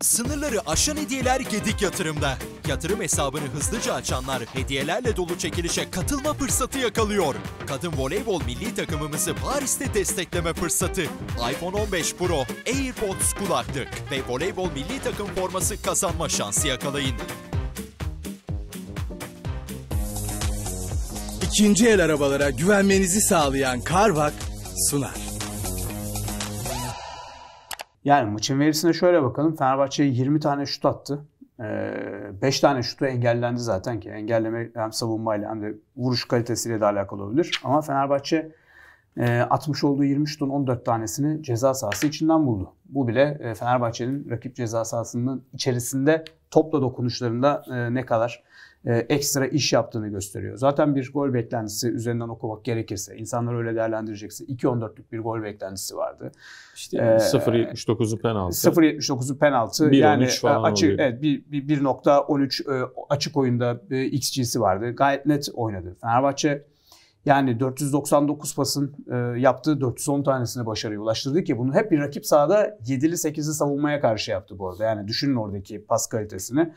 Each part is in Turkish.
Sınırları aşan hediyeler Gedik Yatırım'da. Yatırım hesabını hızlıca açanlar hediyelerle dolu çekilişe katılma fırsatı yakalıyor. Kadın voleybol milli takımımızı Paris'te destekleme fırsatı. iPhone 15 Pro, AirPods kulaklık ve voleybol milli takım forması kazanma şansı yakalayın. İkinci el arabalara güvenmenizi sağlayan Carvak sunar. Yani maçın verisine şöyle bakalım. Fenerbahçe 20 tane şut attı. 5 ee, tane şutu engellendi zaten ki. Engelleme hem savunmayla hem de vuruş kalitesiyle de alakalı olabilir. Ama Fenerbahçe e, atmış olduğu 23 ton 14 tanesini ceza sahası içinden buldu. Bu bile e, Fenerbahçe'nin rakip ceza sahasının içerisinde topla dokunuşlarında e, ne kadar e, ekstra iş yaptığını gösteriyor. Zaten bir gol beklentisi üzerinden okumak gerekirse, insanlar öyle değerlendirecekse 2-14'lük bir gol beklentisi vardı. İşte ee, 0.79'u penaltı. 0.79'u penaltı. 1, yani e, açık oluyor. evet 1.13 e, açık oyunda bir e, XG'si vardı. Gayet net oynadı. Fenerbahçe yani 499 pasın e, yaptığı 410 tanesini başarıya ulaştırdı ki bunu hep bir rakip sahada 7'li 8'li savunmaya karşı yaptı bu arada. Yani düşünün oradaki pas kalitesini.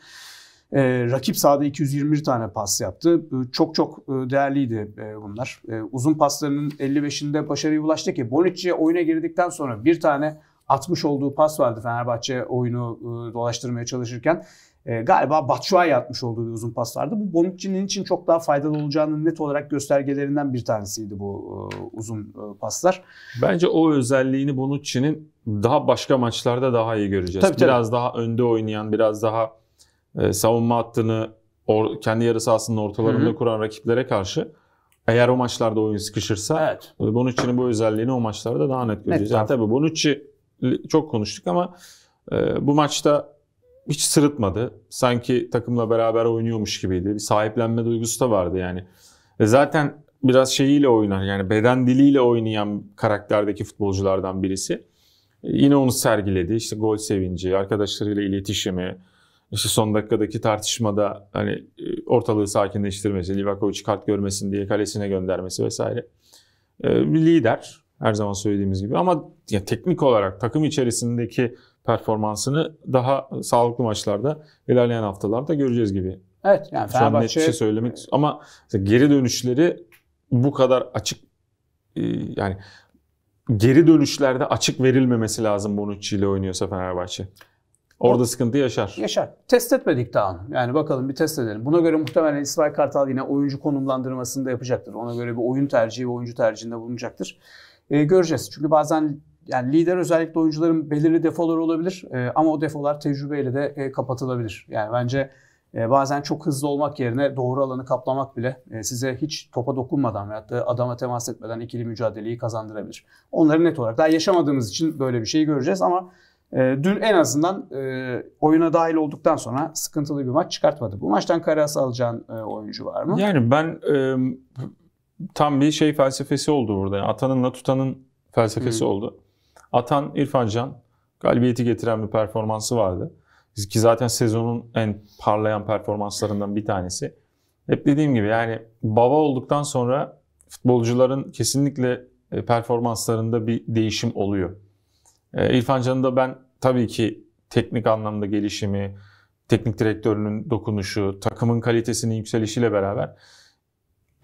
E, rakip sahada 221 tane pas yaptı. E, çok çok e, değerliydi e, bunlar. E, uzun paslarının 55'inde başarıya ulaştı ki Bonucci oyuna girdikten sonra bir tane atmış olduğu pas vardı Fenerbahçe oyunu e, dolaştırmaya çalışırken. E, galiba Batshuayi atmış olduğu bir uzun pas vardı. Bu Bonucci'nin için çok daha faydalı olacağının net olarak göstergelerinden bir tanesiydi bu e, uzun e, paslar. Bence o özelliğini Bonucci'nin daha başka maçlarda daha iyi göreceğiz. Tabii, tabii. Biraz daha önde oynayan, biraz daha e, savunma hattını or, kendi yarı sahasının ortalarında Hı-hı. kuran rakiplere karşı eğer o maçlarda oyun sıkışırsa evet. Bonucci'nin bu özelliğini o maçlarda daha net göreceğiz. Net, yani tabii Bonucci çok konuştuk ama e, bu maçta hiç sırıtmadı. Sanki takımla beraber oynuyormuş gibiydi. Bir sahiplenme duygusu da vardı yani. E zaten biraz şeyiyle oynar yani beden diliyle oynayan karakterdeki futbolculardan birisi. E, yine onu sergiledi. İşte gol sevinci, arkadaşlarıyla iletişimi, işte son dakikadaki tartışmada hani e, ortalığı sakinleştirmesi, Livakovic'i kart görmesin diye kalesine göndermesi vesaire. E, bir lider. Her zaman söylediğimiz gibi ama ya teknik olarak takım içerisindeki performansını daha sağlıklı maçlarda ilerleyen haftalarda göreceğiz gibi. Evet yani Şu Fenerbahçe... Şu an net bir şey söylemek ama geri dönüşleri bu kadar açık e, yani geri dönüşlerde açık verilmemesi lazım Bonucci ile oynuyorsa Fenerbahçe. Orada sıkıntı yaşar. Yaşar. Test etmedik daha onu. Yani bakalım bir test edelim. Buna göre muhtemelen İsmail Kartal yine oyuncu konumlandırmasını da yapacaktır. Ona göre bir oyun tercihi ve oyuncu tercihinde bulunacaktır e, göreceğiz. Çünkü bazen yani lider özellikle oyuncuların belirli defoları olabilir e, ama o defolar tecrübeyle de e, kapatılabilir. Yani bence e, bazen çok hızlı olmak yerine doğru alanı kaplamak bile e, size hiç topa dokunmadan veyahut da adama temas etmeden ikili mücadeleyi kazandırabilir. Onları net olarak daha yaşamadığımız için böyle bir şey göreceğiz ama e, dün en azından e, oyuna dahil olduktan sonra sıkıntılı bir maç çıkartmadı. Bu maçtan karası alacağın e, oyuncu var mı? Yani ben e, tam bir şey felsefesi oldu burada. Yani atanınla tutanın felsefesi hmm. oldu. Atan İrfan Can galibiyeti getiren bir performansı vardı. Ki zaten sezonun en parlayan performanslarından bir tanesi. Hep dediğim gibi yani baba olduktan sonra futbolcuların kesinlikle e, performanslarında bir değişim oluyor. E, İrfan Can'ın da ben tabii ki teknik anlamda gelişimi, teknik direktörünün dokunuşu, takımın kalitesinin yükselişiyle beraber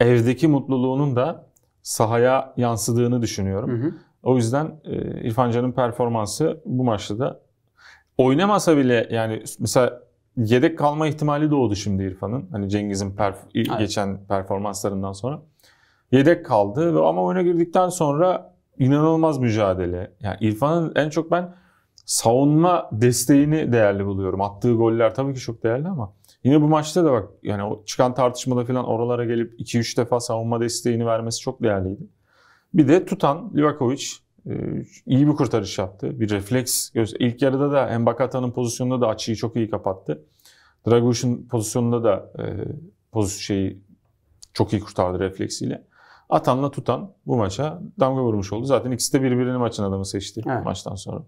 evdeki mutluluğunun da sahaya yansıdığını düşünüyorum. Hı hı. O yüzden e, İrfan Can'ın performansı bu maçta da oynamasa bile yani mesela yedek kalma ihtimali doğdu şimdi İrfan'ın. Hani Cengiz'in perf- geçen performanslarından sonra. Yedek kaldı ve ama oyuna girdikten sonra inanılmaz mücadele. Yani İrfan'ın en çok ben savunma desteğini değerli buluyorum. Attığı goller tabii ki çok değerli ama Yine bu maçta da bak yani o çıkan tartışmada falan oralara gelip 2-3 defa savunma desteğini vermesi çok değerliydi. Bir de tutan Livakovic e, iyi bir kurtarış yaptı. Bir refleks. göz İlk yarıda da Mbakata'nın pozisyonunda da açıyı çok iyi kapattı. Dragoş'un pozisyonunda da e, pozisyon şeyi çok iyi kurtardı refleksiyle. Atanla tutan bu maça damga vurmuş oldu. Zaten ikisi de birbirinin maçın adamı seçti evet. maçtan sonra.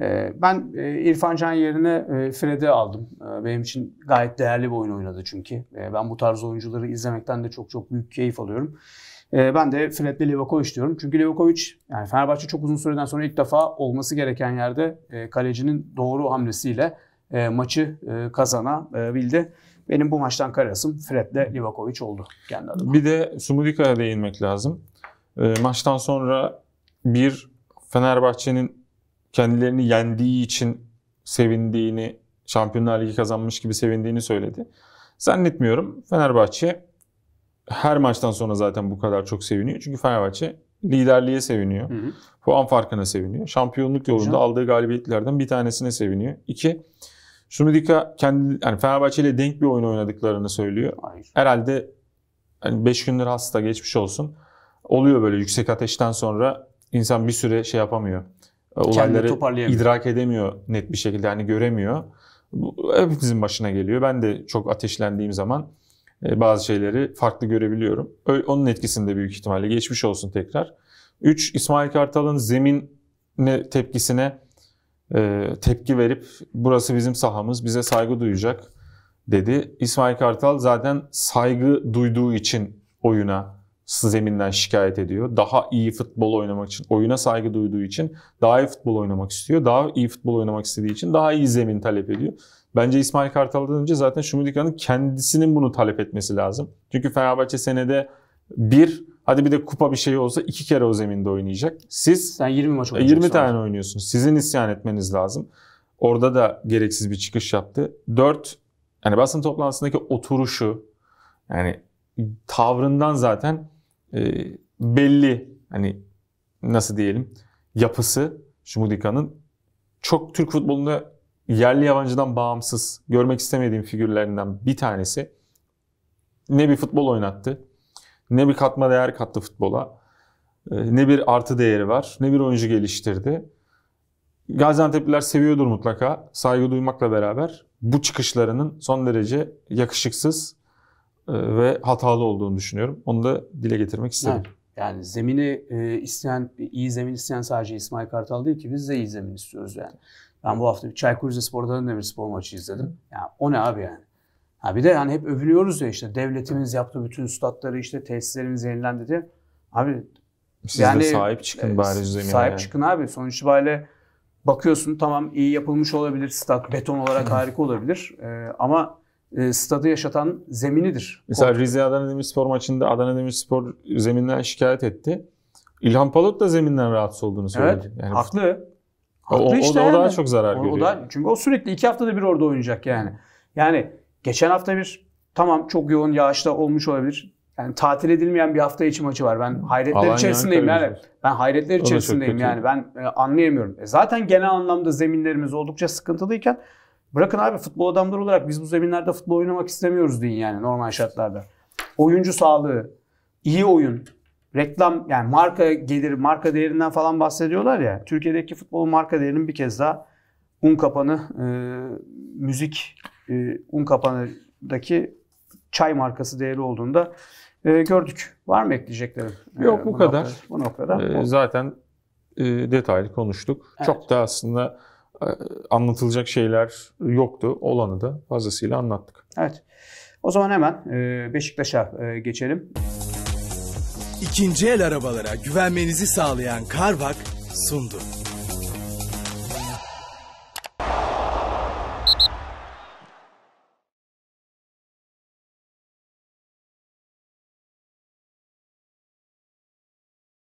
Ee, ben e, İrfan Can yerine e, Fred'i aldım. Ee, benim için gayet değerli bir oyun oynadı çünkü. Ee, ben bu tarz oyuncuları izlemekten de çok çok büyük keyif alıyorum. Ben de Fred'le Livakovic diyorum. Çünkü Livakovic yani Fenerbahçe çok uzun süreden sonra ilk defa olması gereken yerde e, kalecinin doğru hamlesiyle maçı kazanabildi. Benim bu maçtan karasım Fred'le Livakovic oldu kendi adıma. Bir de Sumudika'ya değinmek lazım. Maçtan sonra bir Fenerbahçe'nin kendilerini yendiği için sevindiğini, Şampiyonlar Ligi kazanmış gibi sevindiğini söyledi. Zannetmiyorum Fenerbahçe her maçtan sonra zaten bu kadar çok seviniyor. Çünkü Fenerbahçe liderliğe seviniyor. Hı hı. Puan farkına seviniyor. Şampiyonluk yolunda Hocam. aldığı galibiyetlerden bir tanesine seviniyor. İki, Şumidika kendi yani Fenerbahçe ile denk bir oyun oynadıklarını söylüyor. Hayır. Herhalde 5 yani beş gündür hasta geçmiş olsun. Oluyor böyle yüksek ateşten sonra insan bir süre şey yapamıyor. E, olayları idrak edemiyor net bir şekilde yani göremiyor. Bu hepimizin başına geliyor. Ben de çok ateşlendiğim zaman e, bazı şeyleri farklı görebiliyorum. Onun etkisinde büyük ihtimalle geçmiş olsun tekrar. 3. İsmail Kartal'ın zemine tepkisine e, tepki verip burası bizim sahamız bize saygı duyacak dedi. İsmail Kartal zaten saygı duyduğu için oyuna zeminden şikayet ediyor. Daha iyi futbol oynamak için, oyuna saygı duyduğu için daha iyi futbol oynamak istiyor. Daha iyi futbol oynamak istediği için daha iyi zemin talep ediyor. Bence İsmail Kartal'dan önce zaten Şumidika'nın kendisinin bunu talep etmesi lazım. Çünkü Fenerbahçe senede bir, hadi bir de kupa bir şey olsa iki kere o zeminde oynayacak. Siz Sen 20 maç 20 e, tane abi. oynuyorsunuz. Sizin isyan etmeniz lazım. Orada da gereksiz bir çıkış yaptı. Dört, yani basın toplantısındaki oturuşu, yani tavrından zaten e, belli hani nasıl diyelim yapısı Şumudika'nın çok Türk futbolunda yerli yabancıdan bağımsız görmek istemediğim figürlerinden bir tanesi. Ne bir futbol oynattı, ne bir katma değer kattı futbola, e, ne bir artı değeri var, ne bir oyuncu geliştirdi. Gaziantep'liler seviyordur mutlaka, saygı duymakla beraber bu çıkışlarının son derece yakışıksız ee, ve hatalı olduğunu düşünüyorum. Onu da dile getirmek istedim. Evet. Yani zemini e, isteyen, iyi zemin isteyen sadece İsmail Kartal değil ki biz de iyi zemin istiyoruz yani. Ben bu hafta Çaykur Rizespor'dan da bir spor maçı izledim. Yani o ne abi yani? Ha bir de yani hep övülüyoruz ya işte devletimiz yaptı bütün statları işte tesislerimiz yenilendi diye. Abi siz yani, de sahip çıkın e, bari zemine. Sahip yani. çıkın abi. Sonuç itibariyle bakıyorsun tamam iyi yapılmış olabilir stat beton olarak harika olabilir. E, ama e, stadı yaşatan zeminidir. Mesela o... Rize Adana Demirspor maçında Adana Demirspor zeminden şikayet etti. İlhan Palut da zeminden rahatsız olduğunu söyledi. Evet, yani haklı. Haklı o, işte o da yani. daha çok zarar o, görüyor. O da, çünkü o sürekli iki haftada bir orada oynayacak yani. Yani geçen hafta bir tamam çok yoğun yağışta olmuş olabilir. Yani tatil edilmeyen bir hafta içi maçı var. Ben hayretler Alanya içerisindeyim yani. Ben hayretler içerisindeyim yani. Ben e, anlayamıyorum. E, zaten genel anlamda zeminlerimiz oldukça sıkıntılıyken Bırakın abi futbol adamları olarak biz bu zeminlerde futbol oynamak istemiyoruz deyin yani normal şartlarda. Oyuncu sağlığı, iyi oyun, reklam yani marka geliri, marka değerinden falan bahsediyorlar ya. Türkiye'deki futbolun marka değerinin bir kez daha un kapanı e, müzik e, un kapanıdaki çay markası değeri olduğunda e, gördük. Var mı ekleyeceklerim e, Yok bu, bu kadar. Noktada, bu noktada. Ee, zaten e, detaylı konuştuk. Evet. Çok da aslında ee, anlatılacak şeyler yoktu. Olanı da fazlasıyla anlattık. Evet. O zaman hemen e, Beşiktaş'a e, geçelim. İkinci el arabalara güvenmenizi sağlayan Carvak sundu.